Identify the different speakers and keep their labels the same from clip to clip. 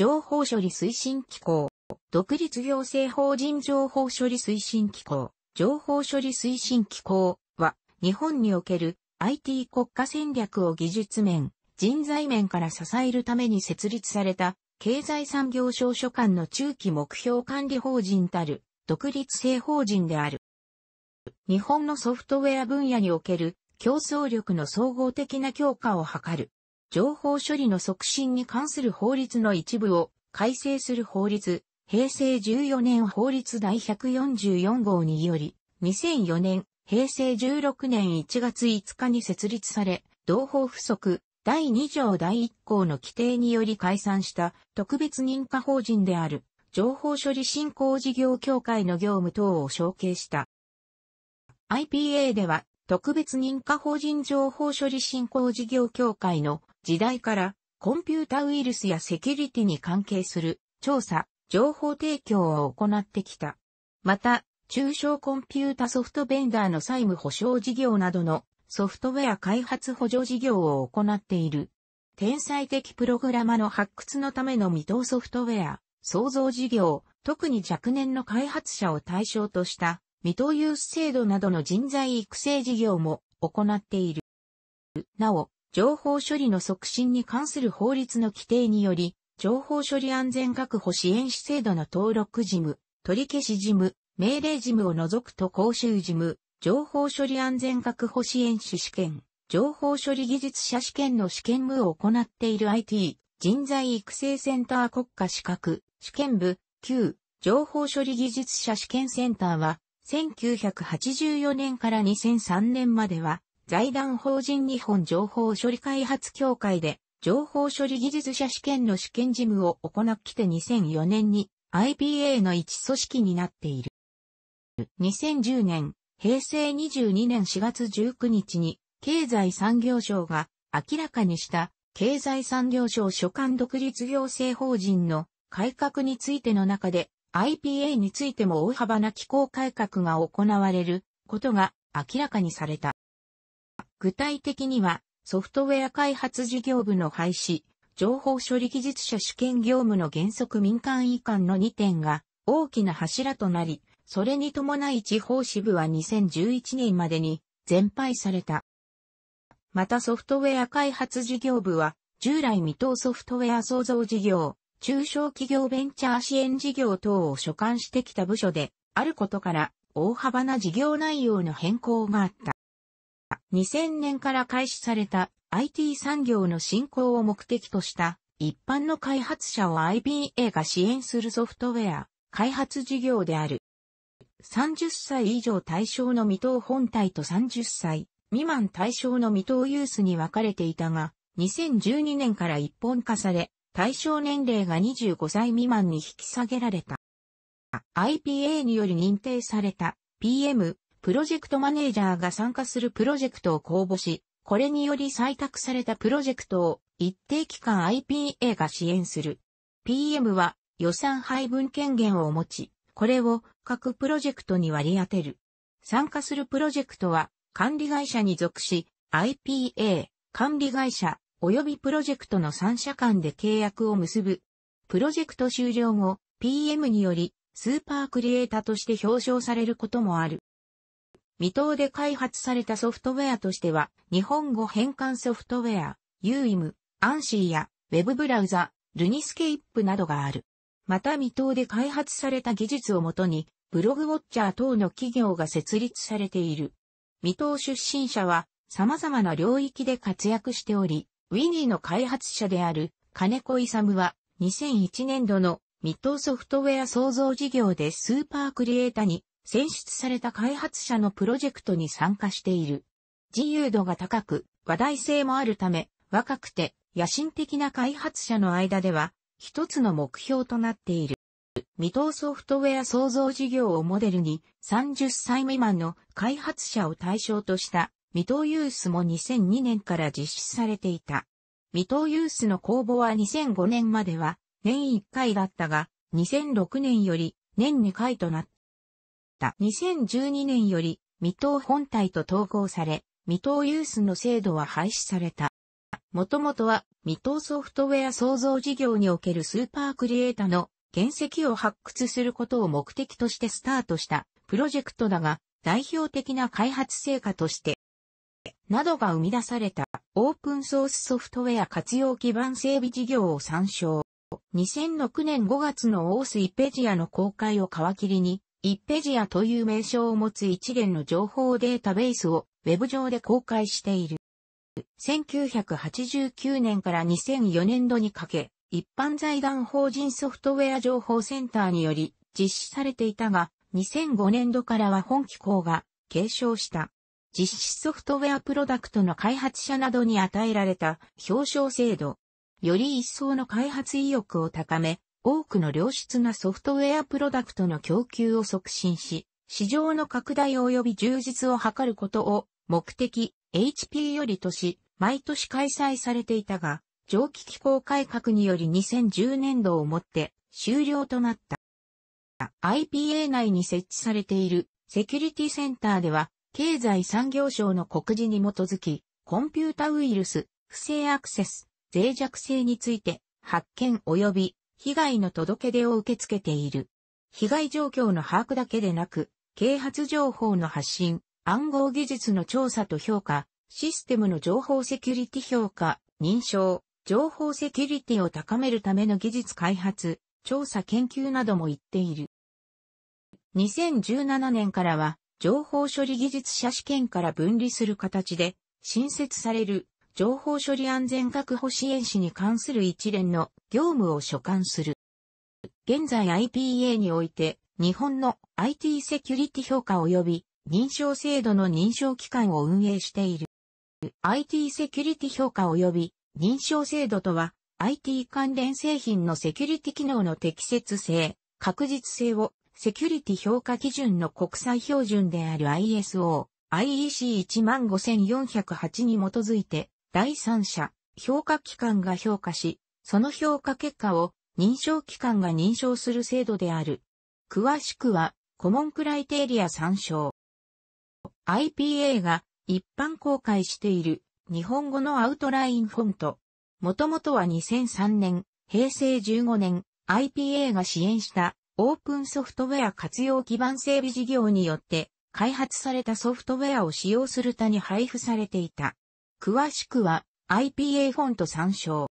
Speaker 1: 情報処理推進機構、独立行政法人情報処理推進機構、情報処理推進機構は、日本における IT 国家戦略を技術面、人材面から支えるために設立された、経済産業省所管の中期目標管理法人たる、独立性法人である。日本のソフトウェア分野における競争力の総合的な強化を図る情報処理の促進に関する法律の一部を改正する法律、平成14年法律第144号により、2004年、平成16年1月5日に設立され、同法不足、第2条第1項の規定により解散した特別認可法人である情報処理振興事業協会の業務等を承継した。IPA では特別認可法人情報処理振興事業協会の時代からコンピュータウイルスやセキュリティに関係する調査、情報提供を行ってきた。また、中小コンピュータソフトベンダーの債務保証事業などのソフトウェア開発補助事業を行っている。天才的プログラマの発掘のための未踏ソフトウェア、創造事業、特に若年の開発者を対象とした未踏ユース制度などの人材育成事業も行っている。なお、情報処理の促進に関する法律の規定により、情報処理安全確保支援士制度の登録事務、取り消し事務、命令事務を除くと公衆事務、情報処理安全確保支援士試験、情報処理技術者試験の試験部を行っている IT、人材育成センター国家資格、試験部、旧、情報処理技術者試験センターは、1984年から2003年までは、財団法人日本情報処理開発協会で情報処理技術者試験の試験事務を行って2004年に IPA の一組織になっている。2010年、平成22年4月19日に経済産業省が明らかにした経済産業省所管独立行政法人の改革についての中で IPA についても大幅な機構改革が行われることが明らかにされた。具体的には、ソフトウェア開発事業部の廃止、情報処理技術者試験業務の原則民間移管の2点が大きな柱となり、それに伴い地方支部は2011年までに全廃された。またソフトウェア開発事業部は、従来未踏ソフトウェア創造事業、中小企業ベンチャー支援事業等を所管してきた部署であることから、大幅な事業内容の変更があった。2000年から開始された IT 産業の振興を目的とした一般の開発者を IBA が支援するソフトウェア開発事業である。30歳以上対象の未踏本体と30歳未満対象の未踏ユースに分かれていたが、2012年から一本化され、対象年齢が25歳未満に引き下げられた。IPA により認定された PM プロジェクトマネージャーが参加するプロジェクトを公募し、これにより採択されたプロジェクトを一定期間 IPA が支援する。PM は予算配分権限を持ち、これを各プロジェクトに割り当てる。参加するプロジェクトは管理会社に属し、IPA、管理会社、及びプロジェクトの3社間で契約を結ぶ。プロジェクト終了後、PM によりスーパークリエイターとして表彰されることもある。未踏で開発されたソフトウェアとしては、日本語変換ソフトウェア、UIM、アンシーや、ウェブブラウザ、ルニスケイップなどがある。また未踏で開発された技術をもとに、ブログウォッチャー等の企業が設立されている。未踏出身者は様々な領域で活躍しており、ウィニーの開発者である金子勇は2001年度の未踏ソフトウェア創造事業でスーパークリエイターに選出された開発者のプロジェクトに参加している。自由度が高く、話題性もあるため、若くて野心的な開発者の間では、一つの目標となっている。未踏ソフトウェア創造事業をモデルに30歳未満の開発者を対象とした未踏ユースも2002年から実施されていた。未踏ユースの公募は2005年までは年1回だったが2006年より年2回となった。。2012年より、未踏本体と統合され、未踏ユースの制度は廃止された。もともとは、未踏ソフトウェア創造事業におけるスーパークリエイターの原石を発掘することを目的としてスタートしたプロジェクトだが、代表的な開発成果として、などが生み出されたオープンソースソフトウェア活用基盤整備事業を参照。2006年5月のオースイペジアの公開を皮切りに、イッペジアという名称を持つ一連の情報データベースをウェブ上で公開している。1989年から2004年度にかけ、一般財団法人ソフトウェア情報センターにより実施されていたが、2005年度からは本機構が継承した。実施ソフトウェアプロダクトの開発者などに与えられた表彰制度。より一層の開発意欲を高め、多くの良質なソフトウェアプロダクトの供給を促進し、市場の拡大及び充実を図ることを目的 HP より年、毎年開催されていたが、蒸気機構改革により2010年度をもって終了となった。IPA 内に設置されているセキュリティセンターでは、経済産業省の告示に基づき、コンピュータウイルス、不正アクセス、脆弱性について、発見及び被害の届け出を受け付けている。被害状況の把握だけでなく、啓発情報の発信、暗号技術の調査と評価、システムの情報セキュリティ評価、認証、情報セキュリティを高めるための技術開発、調査研究なども言っている。2017年からは、情報処理技術者試験から分離する形で、新設される情報処理安全確保支援士に関する一連の業務を所管する。現在 IPA において、日本の IT セキュリティ評価及び認証制度の認証機関を運営している。IT セキュリティ評価及び認証制度とは、IT 関連製品のセキュリティ機能の適切性、確実性をセキュリティ評価基準の国際標準である ISO、IEC15408 に基づいて第三者、評価機関が評価し、その評価結果を認証機関が認証する制度である。詳しくは、コモンクライテリア参照。IPA が一般公開している日本語のアウトラインフォント。もともとは2003年、平成15年、IPA が支援したオープンソフトウェア活用基盤整備事業によって開発されたソフトウェアを使用する他に配布されていた。詳しくは IPA フォント参照。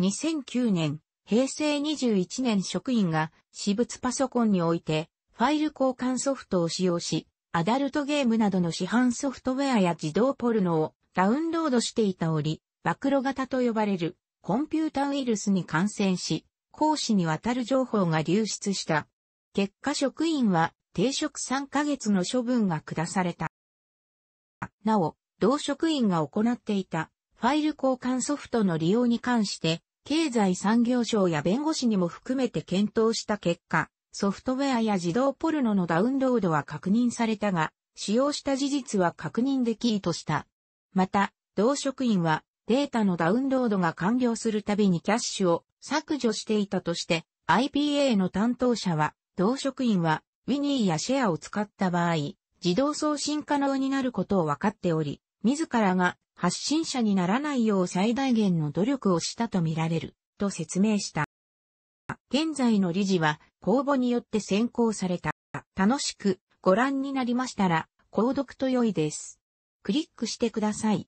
Speaker 1: 2009年、平成21年職員が私物パソコンにおいてファイル交換ソフトを使用し、アダルトゲームなどの市販ソフトウェアや自動ポルノをダウンロードしていた折、暴露型と呼ばれるコンピュータウイルスに感染し、講師にわたる情報が流出した。結果職員は停職3ヶ月の処分が下された。なお、同職員が行っていたファイル交換ソフトの利用に関して、経済産業省や弁護士にも含めて検討した結果、ソフトウェアや自動ポルノのダウンロードは確認されたが、使用した事実は確認できいとした。また、同職員はデータのダウンロードが完了するたびにキャッシュを削除していたとして、IPA の担当者は、同職員はウィニーやシェアを使った場合、自動送信可能になることを分かっており、自らが発信者にならないよう最大限の努力をしたとみられる、と説明した。現在の理事は公募によって選考された。楽しくご覧になりましたら、購読と良いです。クリックしてください。